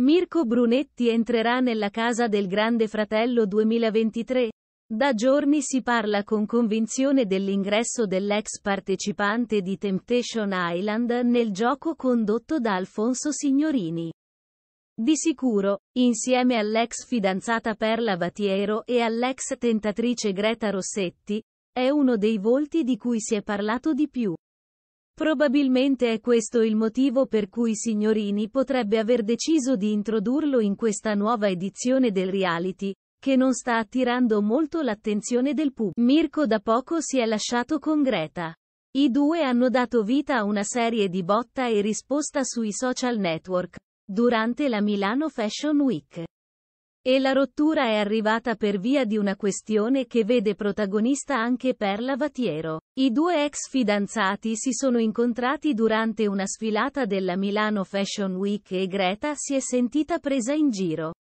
Mirko Brunetti entrerà nella casa del Grande Fratello 2023. Da giorni si parla con convinzione dell'ingresso dell'ex partecipante di Temptation Island nel gioco condotto da Alfonso Signorini. Di sicuro, insieme all'ex fidanzata Perla Batiero e all'ex tentatrice Greta Rossetti, è uno dei volti di cui si è parlato di più. Probabilmente è questo il motivo per cui Signorini potrebbe aver deciso di introdurlo in questa nuova edizione del reality, che non sta attirando molto l'attenzione del pubblico. Mirko da poco si è lasciato con Greta. I due hanno dato vita a una serie di botta e risposta sui social network, durante la Milano Fashion Week. E la rottura è arrivata per via di una questione che vede protagonista anche Perla Vatiero. I due ex fidanzati si sono incontrati durante una sfilata della Milano Fashion Week e Greta si è sentita presa in giro.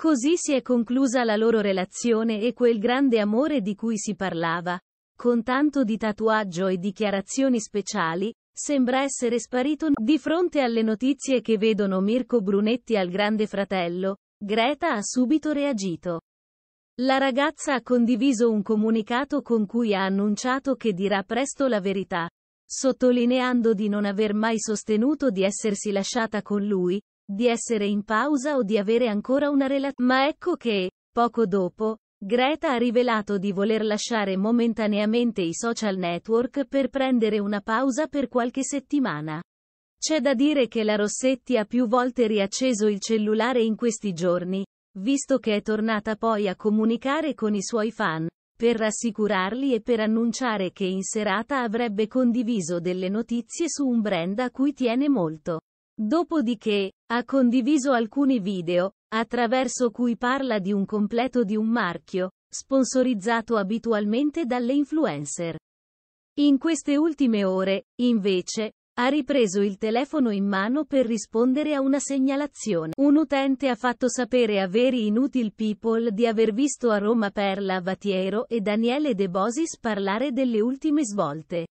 Così si è conclusa la loro relazione e quel grande amore di cui si parlava, con tanto di tatuaggio e dichiarazioni speciali, sembra essere sparito. Di fronte alle notizie che vedono Mirko Brunetti al Grande Fratello, Greta ha subito reagito. La ragazza ha condiviso un comunicato con cui ha annunciato che dirà presto la verità, sottolineando di non aver mai sostenuto di essersi lasciata con lui, di essere in pausa o di avere ancora una relazione. Ma ecco che, poco dopo, Greta ha rivelato di voler lasciare momentaneamente i social network per prendere una pausa per qualche settimana. C'è da dire che la Rossetti ha più volte riacceso il cellulare in questi giorni, visto che è tornata poi a comunicare con i suoi fan, per rassicurarli e per annunciare che in serata avrebbe condiviso delle notizie su un brand a cui tiene molto. Dopodiché, ha condiviso alcuni video, attraverso cui parla di un completo di un marchio, sponsorizzato abitualmente dalle influencer. In queste ultime ore, invece, ha ripreso il telefono in mano per rispondere a una segnalazione. Un utente ha fatto sapere a Veri Inutil People di aver visto a Roma Perla Vatiero e Daniele De Bosis parlare delle ultime svolte.